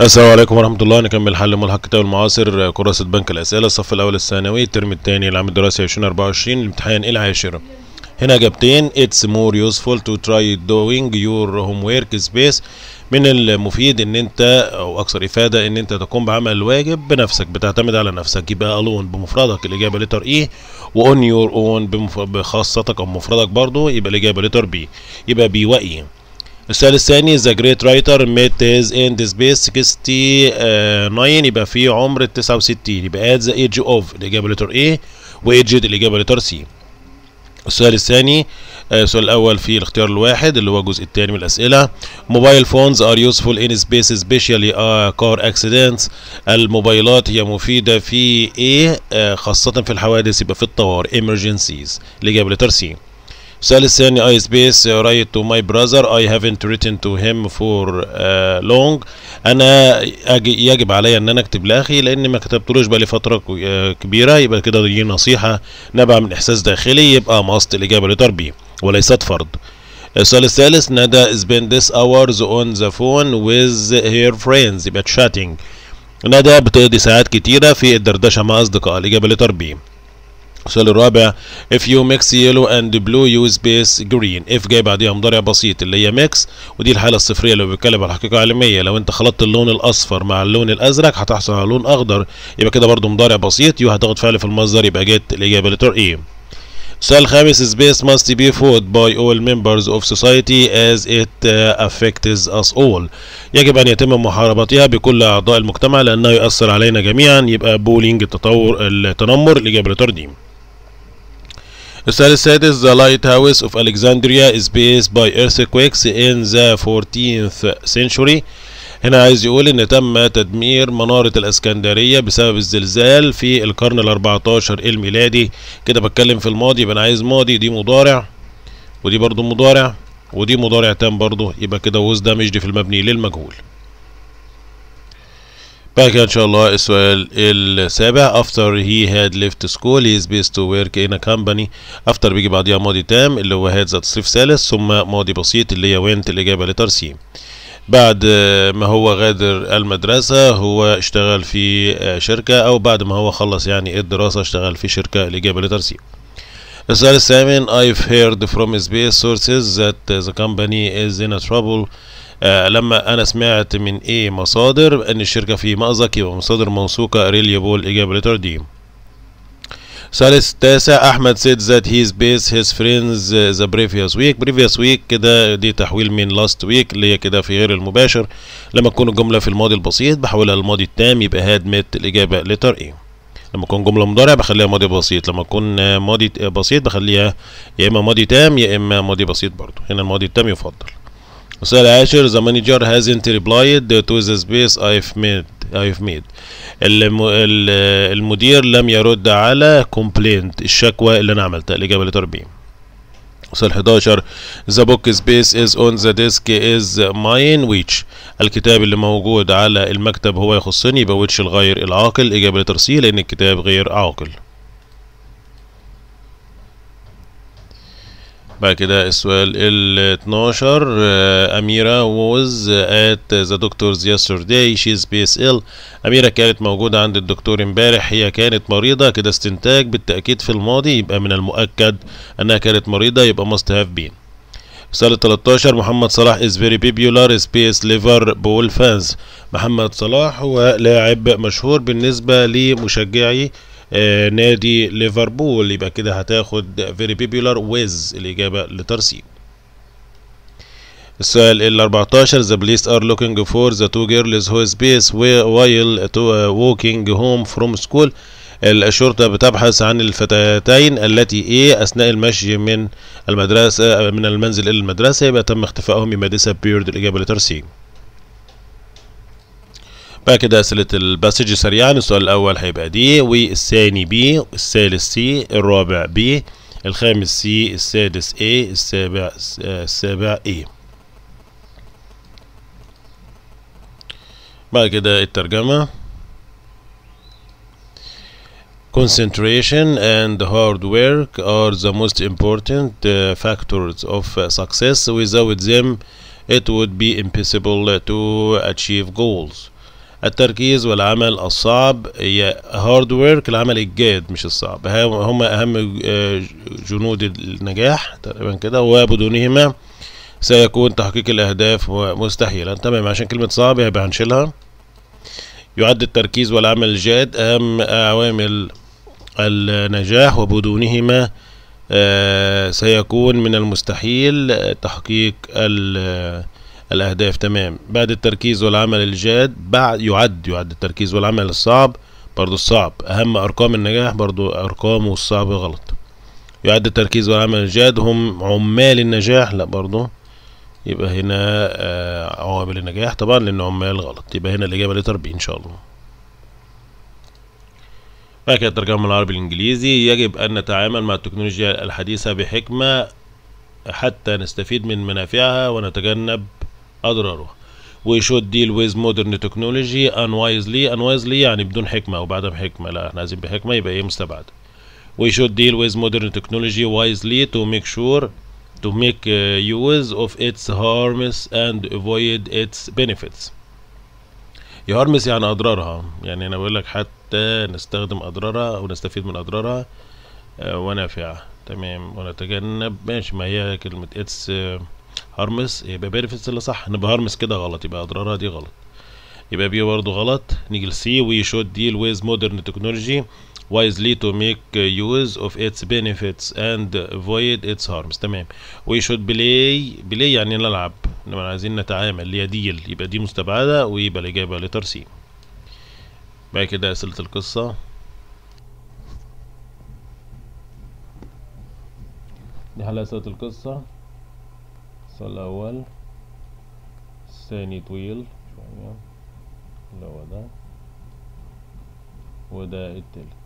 السلام عليكم ورحمة الله نكمل حل ملحق كتاب المعاصر كراسة بنك الأسئلة الصف الأول الثانوي الترم الثاني العام الدراسي 2024 الامتحان العاشر هنا اجابتين it's more useful to try doing your ورك space من المفيد ان انت او اكثر افادة ان انت تقوم بعمل الواجب بنفسك بتعتمد على نفسك يبقى alone بمفردك الاجابة لتر اي وon your own بخاصتك او مفردك برضو يبقى الاجابة لتر بي يبقى بي واي e. السؤال الثاني ذا جريت رايتر ميت هيز ان ذا سبيس 69 يبقى في عمر 69 يبقى ات ذا ايدج اوف الاجابه لتر ايه وايدج الاجابه لتر سي السؤال الثاني آه، السؤال الاول في الاختيار الواحد اللي هو الجزء الثاني من الاسئله موبايل فونز ار يوزفول ان سبيس سبيشالي كار اكسيدنتس الموبايلات هي مفيده في ايه آه، خاصه في الحوادث يبقى في الطوارئ ايمرجنسيز الاجابه لتر سي السؤال الثاني I space write to my brother I haven't written to him for uh, long انا يجب عليا ان انا اكتب لاخي لان ما كتبتلوش بقالي فتره آه، كبيره يبقى كده دي نصيحه نبع من احساس داخلي يبقى مقصد الاجابه لتربيه وليست فرض السؤال الثالث ندى spend this hours on the phone with her friends يبقى chatting ندى بتقضي ساعات كتيره في الدردشه مع اصدقاء الاجابه لتربيه السؤال الرابع if you mix yellow and blue you space green if جاي بعديها مضارع بسيط اللي هي mix ودي الحاله الصفريه اللي بيتكلم على حقيقه علميه لو انت خلطت اللون الاصفر مع اللون الازرق هتحصل على لون اخضر يبقى كده برده مضارع بسيط يو هتاخد فعل في المصدر يبقى جت الاجابه لتر ايه e. السؤال الخامس space must be fought by all members of society as it uh, affects us all يجب أن يتم محاربتها بكل أعضاء المجتمع لأنه يؤثر علينا جميعا يبقى بولينج التطور التنمر الإجابة لتر دي السؤال السادس The lighthouse of Alexandria is based by earthquakes in the 14th century هنا عايز يقول ان تم تدمير منارة الاسكندرية بسبب الزلزال في القرن ال 14 الميلادي كده بتكلم في الماضي يبقى انا عايز ماضي دي مضارع ودي برضو مضارع ودي مضارع تام برضو يبقى كده وز ده مش دي في المبني للمجهول بعد كده ان شاء الله السؤال السابع after he had left school he is based to work in a company after بيجي بعديها ماضي تام اللي هو had ذات تصريف ثالث ثم ماضي بسيط اللي هي went الاجابه لترسيم بعد ما هو غادر المدرسة هو اشتغل في شركة أو بعد ما هو خلص يعني الدراسة اشتغل في شركة الإجابة لترسيم السؤال الثامن I've heard from space sources that the company is in trouble آه لما انا سمعت من ايه مصادر ان الشركه في مأزق يبقى مصادر موثوقه ريليبل اجابه لتر دي ثالث تاسع احمد سيد ذات هيز بيس هيز فريندز ذا بريفيوس ويك بريفيوس ويك كده دي تحويل من لاست ويك اللي هي كده في غير المباشر لما تكون الجمله في الماضي البسيط بحولها للماضي التام يبقى هاد ميت الاجابه لتر ايه لما تكون جملة مضارع بخليها ماضي بسيط لما تكون ماضي آه، بسيط بخليها يا إما ماضي تام يا إما ماضي بسيط برضو هنا الماضي التام يفضل السؤال العاشر the manager hasn't replied to the space I've made I've made الم... المدير لم يرد على complaint الشكوى اللي انا عملتها الاجابه اللي 40 السؤال 11 the book space is on the desk is mine which الكتاب اللي موجود على المكتب هو يخصني يبقى which الغير العاقل الاجابه اجابه لترسيل لان الكتاب غير عاقل بعد كده السؤال ال 12 آه، أميرة was at the doctor's yesterday اس ال أميرة كانت موجودة عند الدكتور امبارح هي كانت مريضة كده استنتاج بالتأكيد في الماضي يبقى من المؤكد أنها كانت مريضة يبقى must have been ال 13 محمد صلاح is very popular space ليفربول فانز محمد صلاح هو لاعب مشهور بالنسبة لمشجعي آه، نادي ليفربول يبقى كده هتاخد فيري بيبيولار ويز الإجابة لترسيب السؤال ال 14 the police are looking for the two girls who space while to, uh, walking home from school الشرطة بتبحث عن الفتاتين التي ايه اثناء المشي من المدرسة من المنزل الى المدرسة يبقى تم اختفائهم يبقى بيرد الاجابة لترسيم بعد كده اسئله الباسج سريعا السؤال الاول هيبقى دي والثاني بي الثالث سي الرابع بي الخامس سي السادس اي السابع السابع اي بعد كده الترجمه concentration and hard work are the most important uh, factors of uh, success without them it would be impossible to achieve goals التركيز والعمل الصعب هي هارد ورك العمل الجاد مش الصعب هم أهم آه، جنود النجاح تقريبا كده وبدونهما سيكون تحقيق الأهداف مستحيلا تمام عشان كلمة صعب يبقى هنشيلها يعد التركيز والعمل الجاد أهم عوامل النجاح وبدونهما آه، سيكون من المستحيل تحقيق الأهداف تمام بعد التركيز والعمل الجاد بعد يعد يعد التركيز والعمل الصعب برضو الصعب أهم أرقام النجاح برضو أرقامه والصعب غلط يعد التركيز والعمل الجاد هم عمال النجاح لا برضو يبقى هنا آه، عوامل النجاح طبعا لأن عمال غلط يبقى هنا الإجابة لتر بي إن شاء الله بعد كده الترجمة من العربي الإنجليزي يجب أن نتعامل مع التكنولوجيا الحديثة بحكمة حتى نستفيد من منافعها ونتجنب اضراره وي should ديل ويز مودرن تكنولوجي unwisely unwisely يعني بدون حكمه او بعدم حكمه لا احنا عايزين بحكمه يبقى ايه مستبعد وي should ديل ويز مودرن تكنولوجي وايزلي تو ميك شور to make uh, use of its harms and avoid its benefits يا يعني اضرارها يعني انا بقول لك حتى نستخدم اضرارها او نستفيد من اضرارها آه، ونافعه تمام ونتجنب ماشي ما هي كلمه اتس آه، هرمس يبقى بيرفس اللي صح نبقى هرمس كده غلط يبقى اضرارها دي غلط يبقى بي برضه غلط نيجي لسي وي شود ديل ويز مودرن تكنولوجي وايزلي تو ميك يوز اوف اتس بينيفيتس اند فويد اتس هارمز تمام وي شود بلاي بلاي يعني نلعب انما عايزين نتعامل ديل يبقى دي مستبعده ويبقى الاجابه لتر سي بعد كده اسئله القصه دي حلقه اسئله القصه الصف الأول الثاني طويل شوية اللي هو ده وده التالت